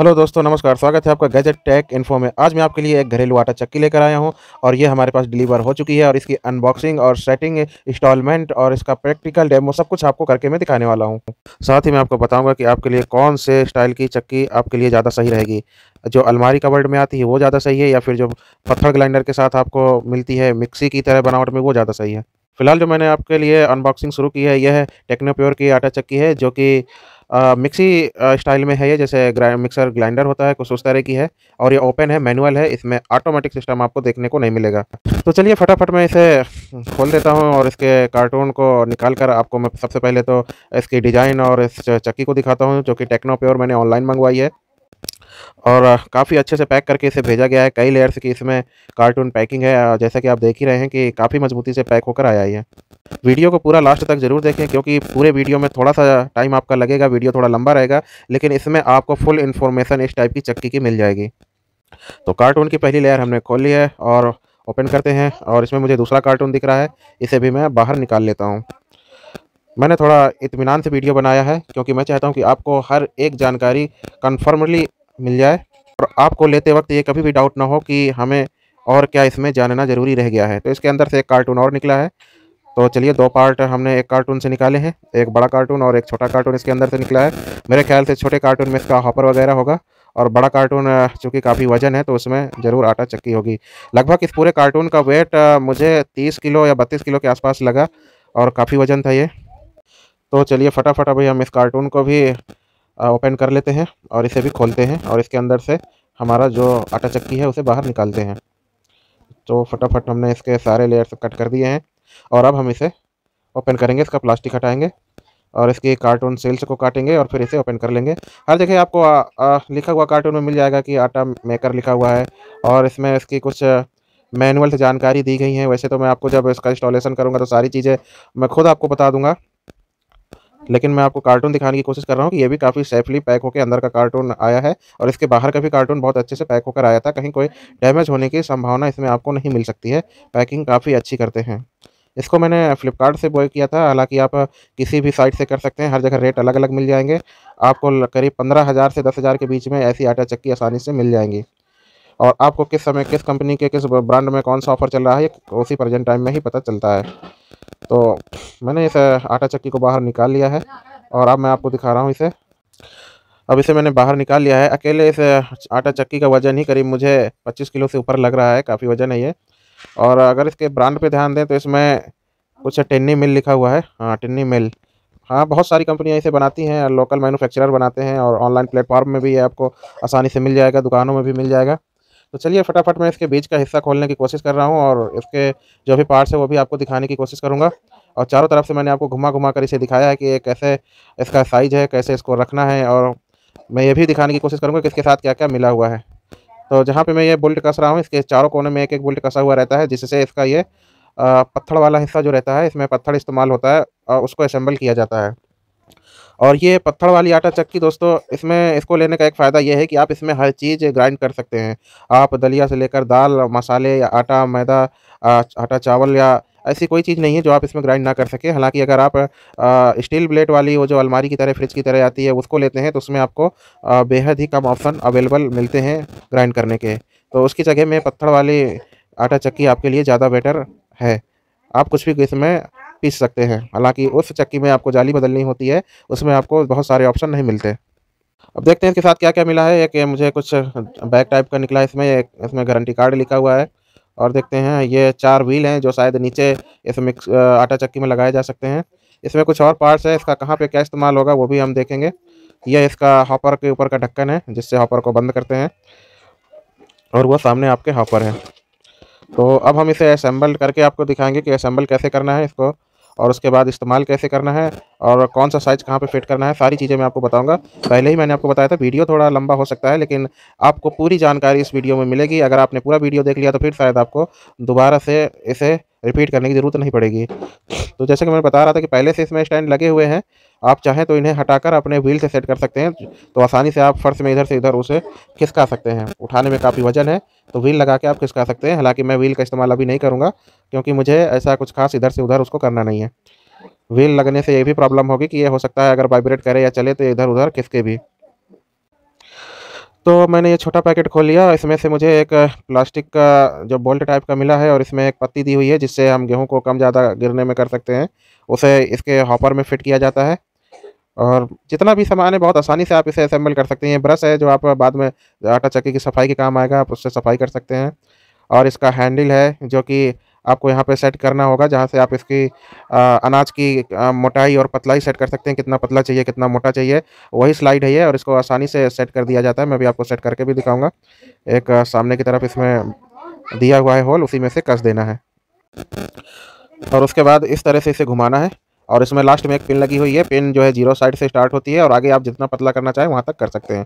hello दोस्तों नमस्कार स्वागत है आपका गैजेट टेक इन्फो में आज मैं आपके लिए एक घरेलू आटा चक्की लेकर आया हूं और ये हमारे पास डिलीवर हो चुकी है और इसकी अनबॉक्सिंग और सेटिंग इंस्टॉलमेंट और इसका प्रैक्टिकल डेमो सब कुछ आपको करके मैं दिखाने वाला हूं साथ ही मैं आपको बताऊंगा कि आपके लिए कौन से स्टाइल की चक्की आपके लिए ज़्यादा सही रहेगी जो अलमारी कवर्ड में आती है वो ज़्यादा सही है या फिर जो पत्थर ग्लाइंडर के साथ आपको मिलती है मिक्सी की तरह बनावट में वो ज़्यादा सही है फिलहाल जो मैंने आपके लिए अनबॉक्सिंग शुरू की है यह टेक्नोप्योर की आटा चक्की है जो कि मिक्सी स्टाइल में है ये जैसे मिक्सर ग्राइंडर होता है कुछ उस तरह की है और ये ओपन है मैनुअल है इसमें ऑटोमेटिक सिस्टम आपको देखने को नहीं मिलेगा तो चलिए फटाफट मैं इसे खोल देता हूँ और इसके कार्टून को निकाल कर आपको मैं सबसे पहले तो इसकी डिज़ाइन और इस चक्की को दिखाता हूँ जो कि टेक्नो प्योर मैंने ऑनलाइन मंगवाई है और काफ़ी अच्छे से पैक करके इसे भेजा गया है कई लेयर्स की इसमें कार्टून पैकिंग है जैसा कि आप देख ही रहे हैं कि काफ़ी मजबूती से पैक होकर आया है वीडियो को पूरा लास्ट तक ज़रूर देखें क्योंकि पूरे वीडियो में थोड़ा सा टाइम आपका लगेगा वीडियो थोड़ा लंबा रहेगा लेकिन इसमें आपको फुल इन्फॉर्मेशन इस टाइप की चक्की की मिल जाएगी तो कार्टून की पहली लेयर हमने खोल ली है और ओपन करते हैं और इसमें मुझे दूसरा कार्टून दिख रहा है इसे भी मैं बाहर निकाल लेता हूँ मैंने थोड़ा इतमान से वीडियो बनाया है क्योंकि मैं चाहता हूँ कि आपको हर एक जानकारी कन्फर्मली मिल जाए और आपको लेते वक्त ये कभी भी डाउट ना हो कि हमें और क्या इसमें जानना ज़रूरी रह गया है तो इसके अंदर से एक कार्टून और निकला है तो चलिए दो पार्ट हमने एक कार्टून से निकाले हैं एक बड़ा कार्टून और एक छोटा कार्टून इसके अंदर से निकला है मेरे ख्याल से छोटे कार्टून में इसका हॉपर वगैरह होगा और बड़ा कार्टून चूँकि काफ़ी वजन है तो उसमें ज़रूर आटा चक्की होगी लगभग इस पूरे कार्टून का वेट मुझे तीस किलो या बत्तीस किलो के आसपास लगा और काफ़ी वजन था ये तो चलिए फटाफट अभी हम इस कार्टून को भी ओपन कर लेते हैं और इसे भी खोलते हैं और इसके अंदर से हमारा जो आटा चक्की है उसे बाहर निकालते हैं तो फटाफट हमने इसके सारे लेयर्स कट कर दिए हैं और अब हम इसे ओपन करेंगे इसका प्लास्टिक हटाएंगे और इसके कार्टून सेल्स को काटेंगे और फिर इसे ओपन कर लेंगे हर जगह आपको आ, आ, लिखा हुआ कार्टून में मिल जाएगा कि आटा मेकर लिखा हुआ है और इसमें इसकी कुछ मैनुअल से जानकारी दी गई है वैसे तो मैं आपको जब इसका इंस्टॉलेशन करूँगा तो सारी चीज़ें मैं खुद आपको बता दूंगा लेकिन मैं आपको कार्टून दिखाने की कोशिश कर रहा हूँ कि ये भी काफ़ी सेफली पैक होकर अंदर का कार्टून आया है और इसके बाहर का भी कार्टून बहुत अच्छे से पैक होकर आया था कहीं कोई डैमेज होने की संभावना इसमें आपको नहीं मिल सकती है पैकिंग काफ़ी अच्छी करते हैं इसको मैंने फ्लिपकार्ट से बॉय किया था हालांकि आप किसी भी साइट से कर सकते हैं हर जगह रेट अलग अलग मिल जाएंगे आपको करीब पंद्रह हज़ार से दस हज़ार के बीच में ऐसी आटा चक्की आसानी से मिल जाएंगी और आपको किस समय किस कंपनी के किस ब्रांड में कौन सा ऑफर चल रहा है उसी प्रेजेंट टाइम में ही पता चलता है तो मैंने इस आटा चक्की को बाहर निकाल लिया है और अब मैं आपको दिखा रहा हूँ इसे अब इसे मैंने बाहर निकाल लिया है अकेले इस आटा चक्की का वज़न ही करीब मुझे 25 किलो से ऊपर लग रहा है काफ़ी वज़न है ये और अगर इसके ब्रांड पे ध्यान दें तो इसमें कुछ टिन्नी मिल लिखा हुआ है हाँ टिन्नी मिल हाँ बहुत सारी कंपनियाँ इसे बनाती हैं लोकल मैनुफेक्चरर बनाते हैं और ऑनलाइन प्लेटफॉर्म में भी ये आपको आसानी से मिल जाएगा दुकानों में भी मिल जाएगा तो चलिए फटाफट मैं इसके बीच का हिस्सा खोलने की कोशिश कर रहा हूँ और इसके जो भी पार्ट्स है वो भी आपको दिखाने की कोशिश करूँगा और चारों तरफ से मैंने आपको घुमा घुमा कर इसे दिखाया है कि ये कैसे इसका साइज है कैसे इसको रखना है और मैं ये भी दिखाने की कोशिश करूँगा कि इसके साथ क्या क्या मिला हुआ है तो जहाँ पर मैं ये बुल्ट कस रहा हूँ इसके चारों कोने में एक एक बुल्ट कसा हुआ रहता है जिससे इसका ये पत्थर वाला हिस्सा जो रहता है इसमें पत्थर इस्तेमाल होता है और उसको असम्बल किया जाता है और ये पत्थर वाली आटा चक्की दोस्तों इसमें इसको लेने का एक फ़ायदा ये है कि आप इसमें हर चीज़ ग्राइंड कर सकते हैं आप दलिया से लेकर दाल मसाले या आटा मैदा आटा चावल या ऐसी कोई चीज़ नहीं है जो आप इसमें ग्राइंड ना कर सके हालांकि अगर आप स्टील ब्लेड वाली वो जो अलमारी की तरह फ्रिज की तरह आती है उसको लेते हैं तो उसमें आपको बेहद ही कम ऑप्शन अवेलेबल मिलते हैं ग्राइंड करने के तो उसकी जगह में पत्थर वाली आटा चक्की आपके लिए ज़्यादा बेटर है आप कुछ भी इसमें पीस सकते हैं हालांकि उस चक्की में आपको जाली बदलनी होती है उसमें आपको बहुत सारे ऑप्शन नहीं मिलते अब देखते हैं इसके साथ क्या क्या मिला है एक मुझे कुछ बैग टाइप का निकला है इसमें एक इसमें गारंटी कार्ड लिखा हुआ है और देखते हैं ये चार व्हील हैं जो शायद नीचे इस मिक्स आटा चक्की में लगाए जा सकते हैं इसमें कुछ और पार्ट्स है इसका कहाँ पे क्या इस्तेमाल होगा वो भी हम देखेंगे यह इसका हॉपर के ऊपर का ढक्कन है जिससे हॉपर को बंद करते हैं और वह सामने आपके हॉपर है तो अब हम इसे असेंबल करके आपको दिखाएंगे कि असेंबल कैसे करना है इसको और उसके बाद इस्तेमाल कैसे करना है और कौन सा साइज़ कहाँ पे फिट करना है सारी चीज़ें मैं आपको बताऊंगा पहले ही मैंने आपको बताया था वीडियो थोड़ा लंबा हो सकता है लेकिन आपको पूरी जानकारी इस वीडियो में मिलेगी अगर आपने पूरा वीडियो देख लिया तो फिर शायद आपको दोबारा से इसे रिपीट करने की ज़रूरत नहीं पड़ेगी तो जैसे कि मैं बता रहा था कि पहले से इसमें स्टैंड लगे हुए हैं आप चाहें तो इन्हें हटाकर अपने व्हील से सेट कर सकते हैं तो आसानी से आप फर्श में इधर से इधर उसे खिसका सकते हैं उठाने में काफ़ी वजन है तो व्हील लगा के आप खिसका सकते हैं हालाँकि मैं व्हील का इस्तेमाल अभी नहीं करूँगा क्योंकि मुझे ऐसा कुछ खास इधर से उधर उसको करना नहीं है व्हील लगने से ये भी प्रॉब्लम होगी कि ये हो सकता है अगर वाइब्रेट करे या चले तो इधर उधर खिसके भी तो मैंने ये छोटा पैकेट खोल लिया इसमें से मुझे एक प्लास्टिक का जो बोल्ट टाइप का मिला है और इसमें एक पत्ती दी हुई है जिससे हम गेहूँ को कम ज़्यादा गिरने में कर सकते हैं उसे इसके हॉपर में फिट किया जाता है और जितना भी सामान है बहुत आसानी से आप इसे असेंबल कर सकते हैं ये ब्रश है जो आप बाद में आटा चक्की की सफाई के काम आएगा आप उससे सफाई कर सकते हैं और इसका हैंडल है जो कि आपको यहाँ पे सेट करना होगा जहाँ से आप इसकी आ, अनाज की आ, मोटाई और पतलाई सेट कर सकते हैं कितना पतला चाहिए कितना मोटा चाहिए वही स्लाइड है ये और इसको आसानी से सेट कर दिया जाता है मैं भी आपको सेट करके भी दिखाऊँगा एक आ, सामने की तरफ इसमें दिया हुआ है होल उसी में से कस देना है और उसके बाद इस तरह से इसे घुमाना है और इसमें लास्ट में एक पिन लगी हुई है पिन जो है जीरो साइड से स्टार्ट होती है और आगे आप जितना पतला करना चाहें वहाँ तक कर सकते हैं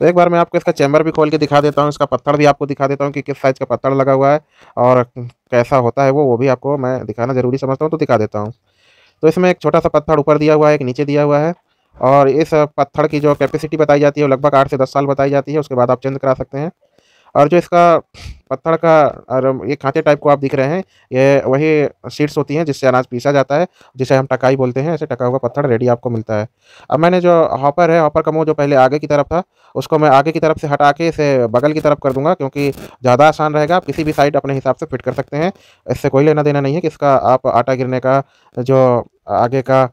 तो एक बार मैं आपको इसका चैम्बर भी खोल के दिखा देता हूँ इसका पत्थर भी आपको दिखा देता हूँ कि किस साइज़ का पत्थर लगा हुआ है और कैसा होता है वो वो भी आपको मैं दिखाना ज़रूरी समझता हूँ तो दिखा देता हूँ तो इसमें एक छोटा सा पत्थर ऊपर दिया हुआ है एक नीचे दिया हुआ है और इस पत्थर की जो कैपेसिटी बताई जाती है वो लगभग आठ से दस साल बताई जाती है उसके बाद आप चेंज करा सकते हैं और जो इसका पत्थर का और ये खाते टाइप को आप दिख रहे हैं ये वही सीड्स होती हैं जिससे अनाज पीसा जाता है जिसे हम टकाई बोलते हैं ऐसे टका हुआ पत्थर रेडी आपको मिलता है अब मैंने जो हॉपर है हॉपर का मुँह जो पहले आगे की तरफ था उसको मैं आगे की तरफ से हटा के इसे बगल की तरफ कर दूंगा क्योंकि ज़्यादा आसान रहेगा आप किसी भी साइड अपने हिसाब से फिट कर सकते हैं इससे कोई लेना देना नहीं है कि इसका आप आटा गिरने का जो आगे का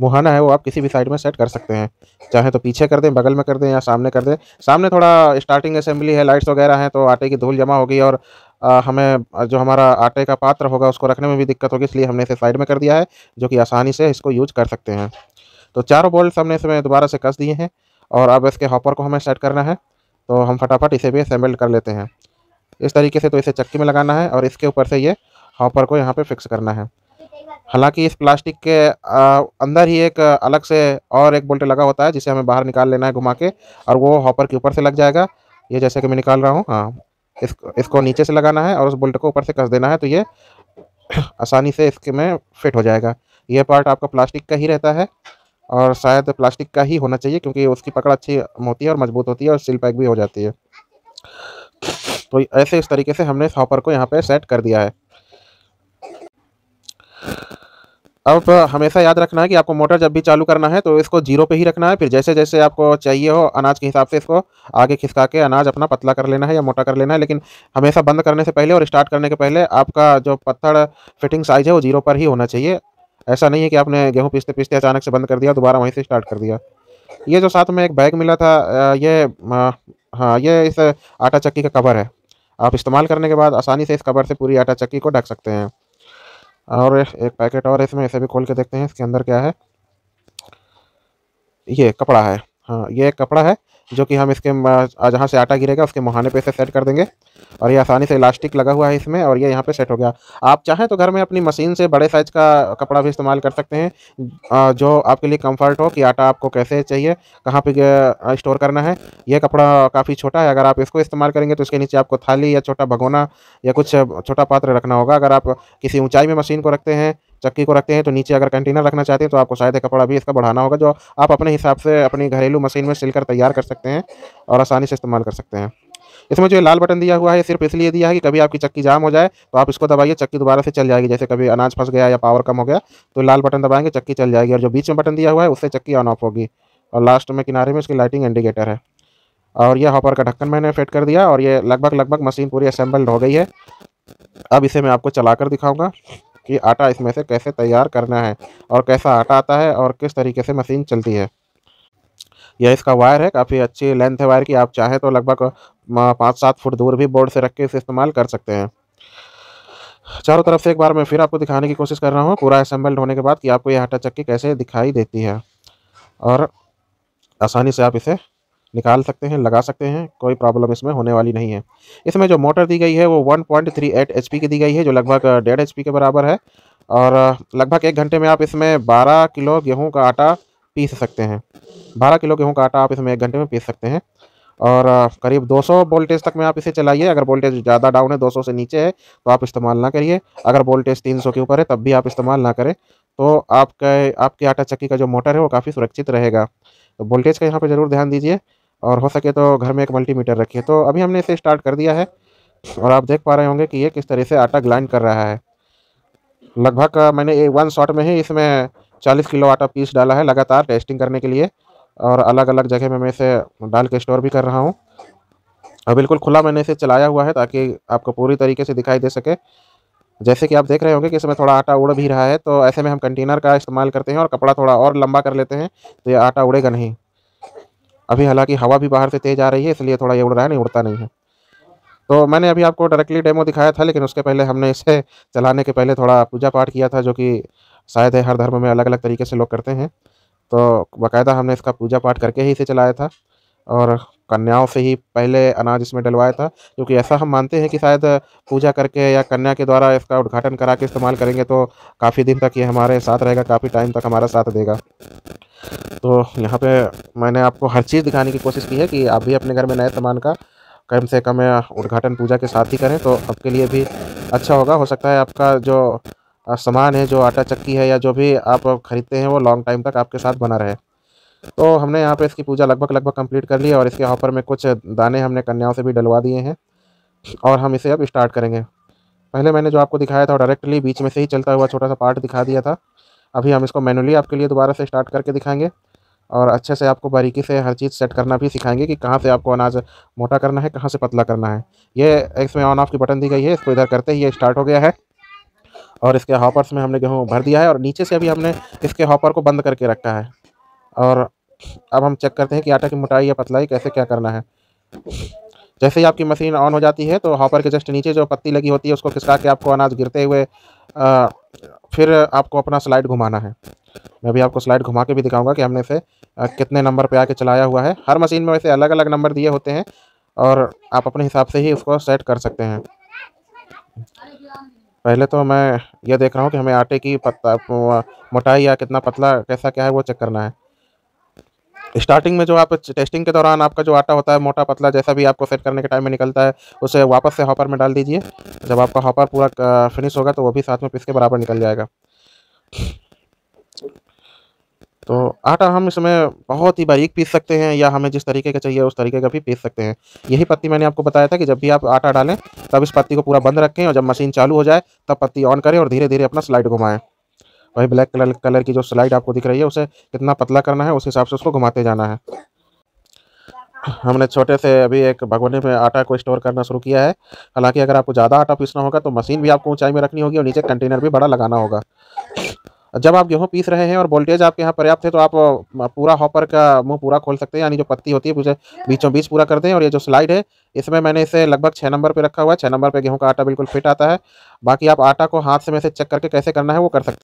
मुहाना है वो आप किसी भी साइड में सेट कर सकते हैं चाहे तो पीछे कर दें बगल में कर दें या सामने कर दें सामने थोड़ा स्टार्टिंग असेंबली है लाइट्स वगैरह हैं तो आटे की धूल जमा होगी और आ, हमें जो हमारा आटे का पात्र होगा उसको रखने में भी दिक्कत होगी इसलिए हमने इसे साइड में कर दिया है जो कि आसानी से इसको यूज कर सकते हैं तो चारों बोल्ट हमने इसमें दोबारा से कस दिए हैं और अब इसके हॉपर को हमें सेट करना है तो हम फटाफट इसे भी असेंबल कर लेते हैं इस तरीके से तो इसे चक्की में लगाना है और इसके ऊपर से ये हॉपर को यहाँ पे फिक्स करना है हालांकि इस प्लास्टिक के अंदर ही एक अलग से और एक बोल्ट लगा होता है जिसे हमें बाहर निकाल लेना है घुमा के और वो हॉपर के ऊपर से लग जाएगा ये जैसे कि मैं निकाल रहा हूँ हाँ इस इसको नीचे से लगाना है और उस बोल्ट को ऊपर से कस देना है तो ये आसानी से इसके में फिट हो जाएगा ये पार्ट आपका प्लास्टिक का ही रहता है और शायद प्लास्टिक का ही होना चाहिए क्योंकि उसकी पकड़ अच्छी होती है और मजबूत होती है और सील पैक भी हो जाती है तो ऐसे इस तरीके से हमने इस हॉपर को यहाँ पर सेट कर दिया है अब हमेशा याद रखना है कि आपको मोटर जब भी चालू करना है तो इसको जीरो पे ही रखना है फिर जैसे जैसे आपको चाहिए हो अनाज के हिसाब से इसको आगे खिसका के अनाज अपना पतला कर लेना है या मोटा कर लेना है लेकिन हमेशा बंद करने से पहले और स्टार्ट करने के पहले आपका जो पत्थर फिटिंग साइज है वो जीरो पर ही होना चाहिए ऐसा नहीं है कि आपने गेहूँ पीसते पीसते अचानक से बंद कर दिया दोबारा वहीं से स्टार्ट कर दिया ये जो साथ में एक बैग मिला था ये हाँ ये इस आटा चक्की का कवर है आप इस्तेमाल करने के बाद आसानी से इस कवर से पूरी आटा चक्की को ढक सकते हैं और एक पैकेट और इसमें इसे भी खोल के देखते हैं इसके अंदर क्या है ये कपड़ा है हाँ ये एक कपड़ा है जो कि हम इसके जहाँ से आटा गिरेगा उसके मुहाने पे इसे सेट कर देंगे और ये आसानी से इलास्टिक लगा हुआ है इसमें और ये यहाँ पे सेट हो गया आप चाहें तो घर में अपनी मशीन से बड़े साइज का कपड़ा भी इस्तेमाल कर सकते हैं जो आपके लिए कम्फर्ट हो कि आटा आपको कैसे चाहिए कहाँ पर स्टोर करना है ये कपड़ा काफ़ी छोटा है अगर आप इसको इस्तेमाल करेंगे तो इसके नीचे आपको थाली या छोटा भगोना या कुछ छोटा पात्र रखना होगा अगर आप किसी ऊंचाई में मशीन को रखते हैं चक्की को रखते हैं तो नीचे अगर कंटेनर रखना चाहते हैं तो आपको शायद कपड़ा भी इसका बढ़ाना होगा जो आप अपने हिसाब से अपनी घरेलू मशीन में सिलकर तैयार कर सकते हैं और आसानी से इस्तेमाल कर सकते हैं इसमें जो लाल बटन दिया हुआ है सिर्फ इसलिए दिया है कि कभी आपकी चक्की जाम हो जाए तो आप इसको दबाइए चक्की दोबारा से चल जाएगी जैसे कभी अनाज फंस गया या पावर कम हो गया तो लाल बटन दबाएंगे चक्की चल जाएगी और जो बीच में बटन दिया हुआ है उससे चक्की ऑन ऑफ होगी और लास्ट में किनारे में इसकी लाइटिंग इंडिकेटर है और यह हॉपर का ढक्कन मैंने फिट कर दिया और ये लगभग लगभग मशीन पूरी असेंबल्ड हो गई है अब इसे मैं आपको चला कर दिखाऊँगा कि आटा इसमें से कैसे तैयार करना है और कैसा आटा आता है और किस तरीके से मशीन चलती है यह इसका वायर है काफ़ी अच्छी लेंथ है वायर की आप चाहें तो लगभग पाँच सात फुट दूर भी बोर्ड से रख के इसे इस्तेमाल कर सकते हैं चारों तरफ से एक बार मैं फिर आपको दिखाने की कोशिश कर रहा हूँ पूरा असम्बल्ड होने के बाद कि आपको यह आटा चक्की कैसे दिखाई देती है और आसानी से आप इसे निकाल सकते हैं लगा सकते हैं कोई प्रॉब्लम इसमें होने वाली नहीं है इसमें जो मोटर दी गई है वो 1.38 पॉइंट की दी गई है जो लगभग डेढ़ एच के बराबर है और लगभग एक घंटे में आप इसमें 12 किलो गेहूं का आटा पीस सकते हैं 12 किलो गेहूं का आटा आप इसमें एक घंटे में पीस सकते हैं और करीब 200 वोल्टेज तक में आप इसे चलाइए अगर वोल्टेज ज़्यादा डाउन है 200 से नीचे है तो आप इस्तेमाल ना करिए अगर वोल्टेज 300 के ऊपर है तब भी आप इस्तेमाल ना करें तो आपके आपकी आटा चक्की का जो मोटर है वो काफ़ी सुरक्षित रहेगा तो वोल्टेज का यहाँ पर ज़रूर ध्यान दीजिए और हो सके तो घर में एक मल्टीमीटर रखिए तो अभी हमने इसे स्टार्ट कर दिया है और आप देख पा रहे होंगे कि ये किस तरह से आटा ग्लाइंड कर रहा है लगभग मैंने वन शॉट में ही इसमें चालीस किलो आटा पीस डाला है लगातार टेस्टिंग करने के लिए और अलग अलग जगह में मैं इसे डाल के स्टोर भी कर रहा हूँ और बिल्कुल खुला मैंने इसे चलाया हुआ है ताकि आपको पूरी तरीके से दिखाई दे सके जैसे कि आप देख रहे होंगे कि इसमें थोड़ा आटा उड़ भी रहा है तो ऐसे में हम कंटेनर का इस्तेमाल करते हैं और कपड़ा थोड़ा और लंबा कर लेते हैं तो ये आटा उड़ेगा नहीं अभी हालांकि हवा भी बाहर से तेज़ आ रही है इसलिए थोड़ा ये उड़ रहा है नहीं उड़ता नहीं है तो मैंने अभी आपको डायरेक्टली डेमो दिखाया था लेकिन उसके पहले हमने इसे चलाने के पहले थोड़ा पूजा पाठ किया था जो कि शायद है हर धर्म में अलग अलग तरीके से लोग करते हैं तो बाकायदा हमने इसका पूजा पाठ करके ही इसे चलाया था और कन्याओं से ही पहले अनाज इसमें डलवाया था क्योंकि ऐसा हम मानते हैं कि शायद पूजा करके या कन्या के द्वारा इसका उद्घाटन करा के इस्तेमाल करेंगे तो काफ़ी दिन तक ये हमारे साथ रहेगा काफ़ी टाइम तक हमारा साथ देगा तो यहाँ पे मैंने आपको हर चीज़ दिखाने की कोशिश की है कि आप भी अपने घर में नए सामान का कम से कम उद्घाटन पूजा के साथ ही करें तो आपके लिए भी अच्छा होगा हो सकता है आपका जो सामान है जो आटा चक्की है या जो भी आप खरीदते हैं वो लॉन्ग टाइम तक आपके साथ बना रहे तो हमने यहाँ पे इसकी पूजा लगभग लगभग कंप्लीट कर ली और इसके ऑफर में कुछ दाने हमने कन्याओं से भी डलवा दिए हैं और हम इसे अब स्टार्ट करेंगे पहले मैंने जो आपको दिखाया था डायरेक्टली बीच में से ही चलता हुआ छोटा सा पार्ट दिखा दिया था अभी हम इसको मैनुअली आपके लिए दोबारा से स्टार्ट करके दिखाएंगे और अच्छे से आपको बारीकी से हर चीज़ सेट करना भी सिखाएंगे कि कहाँ से आपको अनाज मोटा करना है कहाँ से पतला करना है ये इसमें ऑन ऑफ की बटन दी गई है इसको इधर करते ही ये स्टार्ट हो गया है और इसके हॉपर्स में हमने गेहूँ भर दिया है और नीचे से अभी हमने इसके हॉपर को बंद करके रखा है और अब हम चेक करते हैं कि आटा की मोटाई या पतलाई कैसे क्या करना है जैसे ही आपकी मशीन ऑन हो जाती है तो हॉपर के जस्ट नीचे जो पत्ती लगी होती है उसको खिसका के आपको अनाज गिरते हुए आ, फिर आपको अपना स्लाइड घुमाना है मैं भी आपको स्लाइड घुमा के भी दिखाऊंगा कि हमने इसे कितने नंबर पे आके चलाया हुआ है हर मशीन में वैसे अलग अलग नंबर दिए होते हैं और आप अपने हिसाब से ही उसको सेट कर सकते हैं पहले तो मैं ये देख रहा हूँ कि हमें आटे की पत्ता मोटाई या कितना पतला कैसा क्या है वो चेक करना है स्टार्टिंग में जो आप टेस्टिंग के दौरान आपका जो आटा होता है मोटा पतला जैसा भी आपको सेट करने के टाइम में निकलता है उसे वापस से हॉपर में डाल दीजिए जब आपका हॉपर पूरा फिनिश होगा तो वो भी साथ में पीस के बराबर निकल जाएगा तो आटा हम इसमें बहुत ही बारीक पीस सकते हैं या हमें जिस तरीके का चाहिए उस तरीके का भी पीस सकते हैं यही पत्ती मैंने आपको बताया था कि जब भी आप आटा डालें तब इस पत्ती को पूरा बंद रखें और जब मशीन चालू हो जाए तब पत्ती ऑन करें और धीरे धीरे अपना स्लाइड घुमाएं वही ब्लैक कलर कलर की जो स्लाइड आपको दिख रही है उसे कितना पतला करना है उस हिसाब से उसको घुमाते जाना है हमने छोटे से अभी एक भगवने में आटा को स्टोर करना शुरू किया है हालांकि अगर आपको ज़्यादा आटा पीसना होगा तो मशीन भी आपको ऊंचाई में रखनी होगी और नीचे कंटेनर भी बड़ा लगाना होगा जब आप गेहूँ पीस रहे हैं और वोल्टेज आपके यहाँ पर्याप्त है तो आप पूरा हॉपर का मुंह पूरा खोल सकते हैं यानी जो पत्ती होती है मुझे बीचों बीच पूरा कर दें और ये जो स्लाइड है इसमें मैंने इसे लगभग छः नंबर पे रखा हुआ है छः नंबर पे गेहूँ का आटा बिल्कुल फिट आता है बाकी आप आटा को हाथ से में से चेक करके कैसे करना है वो कर सकते हैं